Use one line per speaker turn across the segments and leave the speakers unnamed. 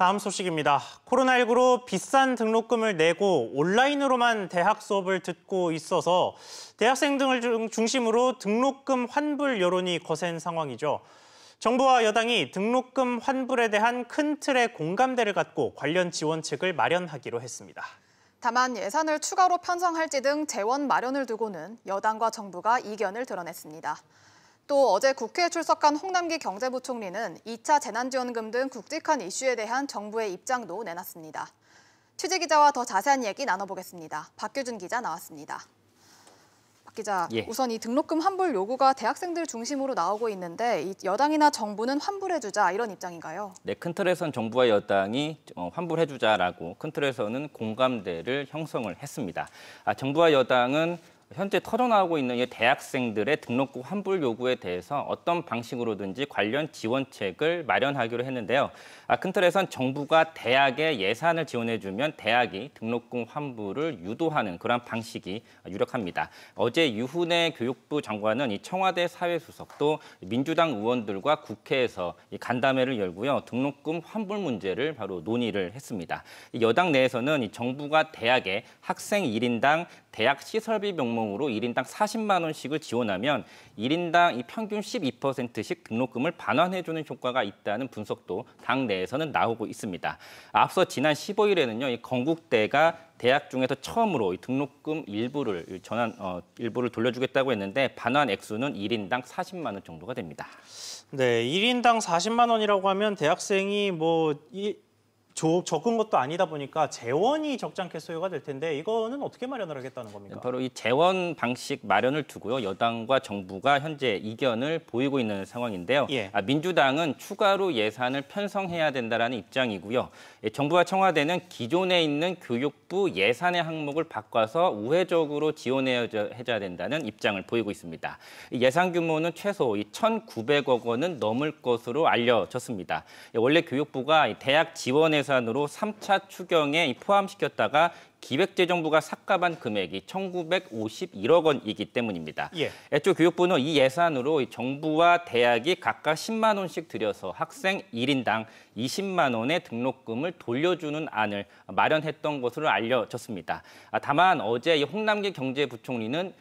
다음 소식입니다. 코로나19로 비싼 등록금을 내고 온라인으로만 대학 수업을 듣고 있어서 대학생 등을 중심으로 등록금 환불 여론이 거센 상황이죠. 정부와 여당이 등록금 환불에 대한 큰 틀의 공감대를 갖고 관련 지원책을 마련하기로 했습니다.
다만 예산을 추가로 편성할지 등 재원 마련을 두고는 여당과 정부가 이견을 드러냈습니다. 또 어제 국회에 출석한 홍남기 경제부총리는 2차 재난지원금 등 굵직한 이슈에 대한 정부의 입장도 내놨습니다. 취재 기자와 더 자세한 얘기 나눠보겠습니다. 박규준 기자 나왔습니다. 박 기자, 예. 우선 이 등록금 환불 요구가 대학생들 중심으로 나오고 있는데 여당이나 정부는 환불해주자 이런 입장인가요?
네, 큰틀에서는 정부와 여당이 어, 환불해주자라고 큰 틀에서는 공감대를 형성을 했습니다. 아, 정부와 여당은 현재 터져나하고 있는 이 대학생들의 등록금 환불 요구에 대해서 어떤 방식으로든지 관련 지원책을 마련하기로 했는데요. 아, 큰 틀에선 정부가 대학에 예산을 지원해주면 대학이 등록금 환불을 유도하는 그런 방식이 유력합니다. 어제 유훈의 교육부 장관은 이 청와대 사회수석도 민주당 의원들과 국회에서 이 간담회를 열고요. 등록금 환불 문제를 바로 논의를 했습니다. 여당 내에서는 이 정부가 대학에 학생 일인당 대학 시설비 명목 감염으로 1인당 40만 원씩을 지원하면 1인당 이 평균 12%씩 등록금을 반환해주는 효과가 있다는 분석도 당 내에서는 나오고 있습니다. 앞서 지난 15일에는요, 이 건국대가 대학 중에서 처음으로 등록금 일부를 전환 어, 일부를 돌려주겠다고 했는데 반환 액수는
1인당 40만 원 정도가 됩니다. 네, 1인당 40만 원이라고 하면 대학생이 뭐 이... 적은 것도 아니다 보니까 재원이 적장게 소요가 될 텐데 이거는 어떻게 마련을 하겠다는 겁니까?
바로 이 재원 방식 마련을 두고요. 여당과 정부가 현재 이견을 보이고 있는 상황인데요. 예. 아, 민주당은 추가로 예산을 편성해야 된다는 입장이고요. 예, 정부와 청와대는 기존에 있는 교육부 예산의 항목을 바꿔서 우회적으로 지원해야 된다는 입장을 보이고 있습니다. 예산 규모는 최소 1,900억 원은 넘을 것으로 알려졌습니다. 예, 원래 교육부가 대학 지원에 예산으로 3차 추경에 포함시켰다가 기획재정부가 삭감한 금액이 1,951억 원이기 때문입니다. 예. 애초 교육부는 이 예산으로 정부와 대학이 각각 10만 원씩 들여서 학생 1인당 20만 원의 등록금을 돌려주는 안을 마련했던 것으로 알려졌습니다. 다만 어제 홍남기 경제부총리는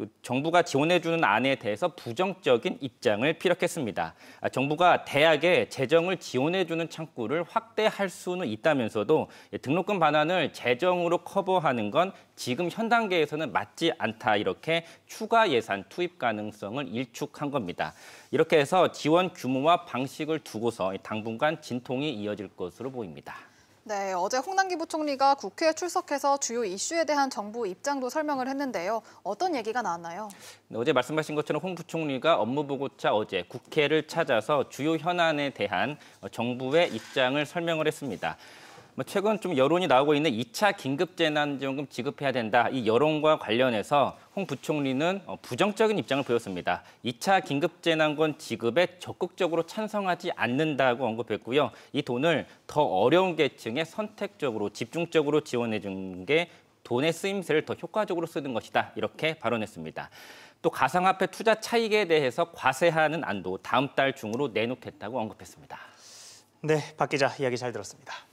그 정부가 지원해주는 안에 대해서 부정적인 입장을 피력했습니다. 아, 정부가 대학에 재정을 지원해주는 창구를 확대할 수는 있다면서도 등록금 반환을 재정으로 커버하는 건 지금 현 단계에서는 맞지 않다 이렇게 추가 예산 투입 가능성을 일축한 겁니다. 이렇게 해서 지원 규모와 방식을 두고서 당분간 진통이 이어질 것으로 보입니다.
네, 어제 홍남기 부총리가 국회에 출석해서 주요 이슈에 대한 정부 입장도 설명을 했는데요. 어떤 얘기가 나왔나요?
네, 어제 말씀하신 것처럼 홍 부총리가 업무보고차 어제 국회를 찾아서 주요 현안에 대한 정부의 입장을 설명을 했습니다. 뭐 최근 좀 여론이 나오고 있는 2차 긴급재난지원금 지급해야 된다. 이 여론과 관련해서 홍 부총리는 어, 부정적인 입장을 보였습니다. 2차 긴급재난권 지급에 적극적으로 찬성하지 않는다고 언급했고요. 이 돈을 더 어려운 계층에 선택적으로 집중적으로 지원해 준게 돈의 쓰임새를 더 효과적으로 쓰는 것이다. 이렇게 발언했습니다. 또 가상화폐 투자 차익에 대해서 과세하는 안도 다음 달 중으로 내놓겠다고 언급했습니다. 네, 박 기자 이야기 잘 들었습니다.